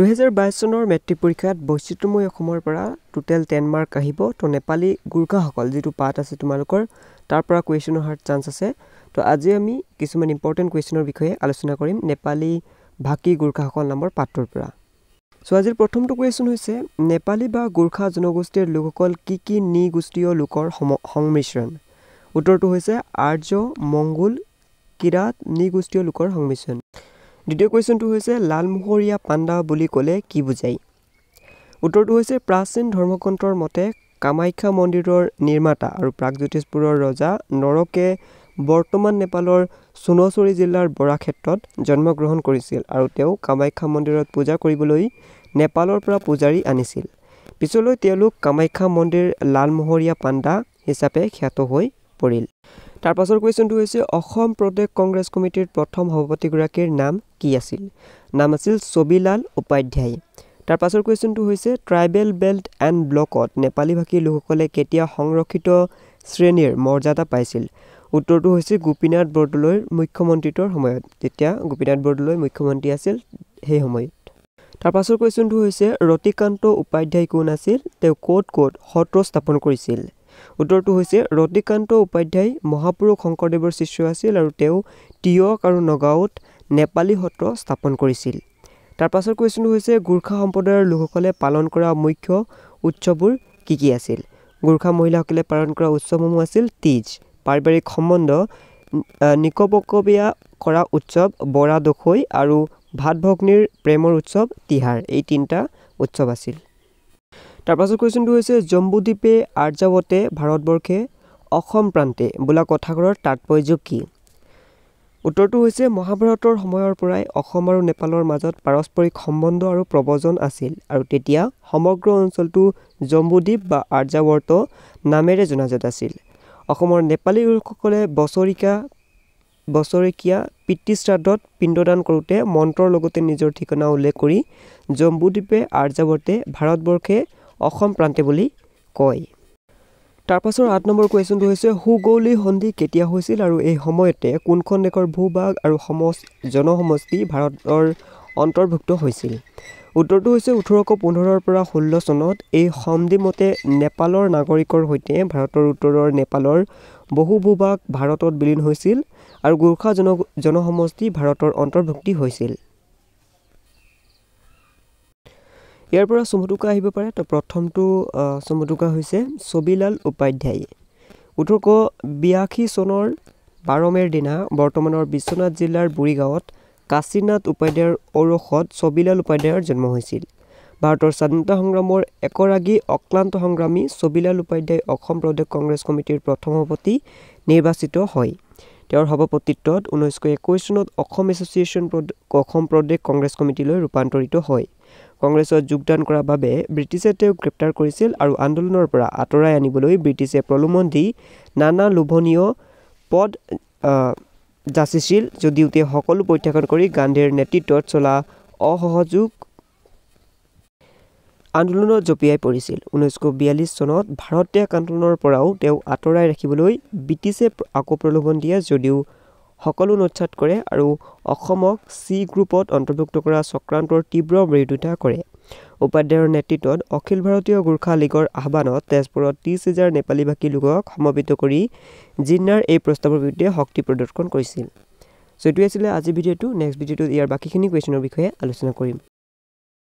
দুহেজাৰ বাইছ চনৰ মেট্ৰিক পৰীক্ষাত বৈচিত্ৰময় অসমৰ পৰা টোটেল টেন মাৰ্ক আহিব তো নেপালী গোৰ্খাসকল যিটো পাঠ আছে তোমালোকৰ তাৰ পৰা কুৱেশ্যন অহাৰ চান্স আছে তো আজি আমি কিছুমান ইম্পৰ্টেণ্ট কুৱেশ্যনৰ বিষয়ে আলোচনা কৰিম নেপালী ভাকী গোৰ্খাসকল নামৰ পাঠটোৰ পৰা চ' আজিৰ প্ৰথমটো কুৱেশ্যন হৈছে নেপালী বা গোৰ্খা জনগোষ্ঠীৰ লোকসকল কি কি নিগোষ্ঠীয় লোকৰ সম সংমিশ্ৰণ উত্তৰটো হৈছে আৰ্য মংগোল কিৰাত নিগোষ্ঠীয় লোকৰ সংমিশ্ৰণ দ্বিতীয় কুৱেশ্যনটো হৈছে লালমোহৰীয়া পাণ্ডা বুলি ক'লে কি বুজায় উত্তৰটো হৈছে প্ৰাচীন ধৰ্মগ্ৰন্থৰ মতে কামাখ্যা মন্দিৰৰ নিৰ্মাতা আৰু প্ৰাগজ্যোতিষপুৰৰ ৰজা নৰকে বৰ্তমান নেপালৰ সোণচৰী জিলাৰ বৰাক্ষেত্ৰত জন্মগ্ৰহণ কৰিছিল আৰু তেওঁ কামাখ্যা মন্দিৰত পূজা কৰিবলৈ নেপালৰ পৰা পূজাৰী আনিছিল পিছলৈ তেওঁলোক কামাখ্যা মন্দিৰ লালমোহৰীয়া পাণ্ডা হিচাপে খ্যাত হৈ পৰিল তাৰ পাছৰ কুৱেশ্যনটো হৈছে অসম প্ৰদেশ কংগ্ৰেছ কমিটিৰ প্ৰথম সভাপতিগৰাকীৰ নাম কি আছিল নাম আছিল ছবিলাল উপাধ্যায় তাৰ পাছৰ কুৱেশ্যনটো হৈছে ট্ৰাইবেল বেল্ট এণ্ড ব্লকত নেপালী ভাষী লোকসকলে কেতিয়া সংৰক্ষিত শ্ৰেণীৰ মৰ্যাদা পাইছিল উত্তৰটো হৈছে গোপীনাথ বৰদলৈৰ মুখ্যমন্ত্ৰীটোৰ সময়ত যেতিয়া গোপীনাথ বৰদলৈ মুখ্যমন্ত্ৰী আছিল সেই সময়ত তাৰ পাছৰ কুৱেশ্যনটো হৈছে ৰতিকান্ত উপাধ্যায় কোন আছিল তেওঁ ক'ত ক'ত সত্ৰ স্থাপন কৰিছিল উত্তৰটো হৈছে ৰতিকান্ত উপাধ্যায় মহাপুৰুষ শংকৰদেৱৰ শিষ্য আছিল আৰু তেওঁ তিয়ক আৰু নগাঁৱত নেপালী সত্ৰ স্থাপন কৰিছিল তাৰ পাছৰ কুৱেশ্যনটো হৈছে গোৰ্খা সম্প্ৰদায়ৰ লোকসকলে পালন কৰা মুখ্য উৎসৱবোৰ কি কি আছিল গোৰ্খা মহিলাসকলে পালন কৰা উৎসৱসমূহ আছিল তীজ পাৰিবাৰিক সম্বন্ধ নিকপকবীয়া কৰা উৎসৱ বৰা দখৈ আৰু ভাত ভগ্নীৰ প্ৰেমৰ উৎসৱ তিহাৰ এই তিনিটা উৎসৱ আছিল তাৰপাছত কুৱেশ্যনটো হৈছে জম্বুদ্বীপে আৰ্যাৱতে ভাৰতবৰ্ষে অসম প্ৰান্তে বোলা কথাঘৰৰ তাৎপৰ্য কি উত্তৰটো হৈছে মহাভাৰতৰ সময়ৰ পৰাই অসম আৰু নেপালৰ মাজত পাৰস্পৰিক সম্বন্ধ আৰু প্ৰৱজন আছিল আৰু তেতিয়া সমগ্ৰ অঞ্চলটো জম্বুদ্বীপ বা আৰ্যাৱৰ্ত নামেৰে জনাজাত আছিল অসমৰ নেপালী লোকসকলে বছৰিকা বছৰেকীয়া পিতৃশ্ৰাদ্ধত পিণ্ডদান কৰোঁতে মন্ত্ৰৰ লগতে নিজৰ ঠিকনা উল্লেখ কৰি জম্বুদ্বীপে আৰ্যাৱৰ্তে ভাৰতবৰ্ষে অসম প্ৰান্তে বুলি কয় তাৰ পাছৰ আঠ নম্বৰ কুৱেশ্যনটো হৈছে সুগৌলি সন্ধি কেতিয়া হৈছিল আৰু এই সময়তে কোনখন দেশৰ ভূভাগ আৰু সম জনসমষ্টি ভাৰতৰ অন্তৰ্ভুক্ত হৈছিল উত্তৰটো হৈছে ওঠৰশ পোন্ধৰৰ পৰা ষোল্ল চনত এই সন্ধি মতে নেপালৰ নাগৰিকৰ সৈতে ভাৰতৰ উত্তৰৰ নেপালৰ বহু ভূভাগ ভাৰতত বিলীন হৈছিল আৰু গোৰ্খা জন জনসমষ্টি ভাৰতৰ অন্তৰ্ভুক্তি হৈছিল ইয়াৰ পৰা চমুটোকা আহিব পাৰে তো প্ৰথমটো চমুটোকা হৈছে ছবিলাল উপাধ্যায় ওঠৰশ বিয়াশী চনৰ বাৰ মে'ৰ দিনা বৰ্তমানৰ বিশ্বনাথ জিলাৰ বুঢ়ীগাঁৱত কাশীনাথ উপাধ্যায়ৰ ঔৰসত ছবিলাল উপাধ্যায়ৰ জন্ম হৈছিল ভাৰতৰ স্বাধীনতা সংগ্ৰামৰ একৰাগী অক্লান্ত সংগ্ৰামী ছবিলাল উপাধ্যায় অসম প্ৰদেশ কংগ্ৰেছ কমিটিৰ প্ৰথম সভাপতি নিৰ্বাচিত হয় তেওঁৰ সভাপতিত্বত ঊনৈছশ একৈছ চনত অসম এছ'চিয়েশ্যন প্ৰদ অসম প্ৰদেশ কংগ্ৰেছ কমিটিলৈ ৰূপান্তৰিত হয় কংগ্ৰেছত যোগদান কৰাৰ বাবে ব্ৰিটিছে তেওঁক গ্ৰেপ্তাৰ কৰিছিল আৰু আন্দোলনৰ পৰা আঁতৰাই আনিবলৈ ব্ৰিটিছে প্ৰলোভন দি নানা লোভনীয় পদ যাচিছিল যদিও তেওঁ সকলো প্ৰত্যাখ্যান কৰি গান্ধীৰ নেতৃত্বত চলা অসহযোগ আন্দোলনত জঁপিয়াই পৰিছিল ঊনৈছশ বিয়াল্লিছ চনত ভাৰত ত্যাগ আন্দোলনৰ পৰাও তেওঁ আঁতৰাই ৰাখিবলৈ ব্ৰিটিছে আকৌ প্ৰলোভন দিয়ে যদিও সকলো নৎসাত কৰে আৰু অসমক চি গ্ৰুপত অন্তৰ্ভুক্ত কৰা চক্ৰান্তৰ তীব্ৰ বিৰোধিতা কৰে উপাধ্যায়ৰ নেতৃত্বত অখিল ভাৰতীয় গোৰ্খা লীগৰ আহ্বানত তেজপুৰত ত্ৰিছ হেজাৰ নেপালী ভাষী লোকক সমবেত কৰি জিন্নাৰ এই প্ৰস্তাৱৰ বিৰুদ্ধে শক্তি প্ৰদৰ্শন কৰিছিল সেইটোৱে আছিলে আজিৰ ভিডিঅ'টো নেক্সট ভিডিঅ'টোত ইয়াৰ বাকীখিনি কুৱেশ্যনৰ বিষয়ে আলোচনা কৰিম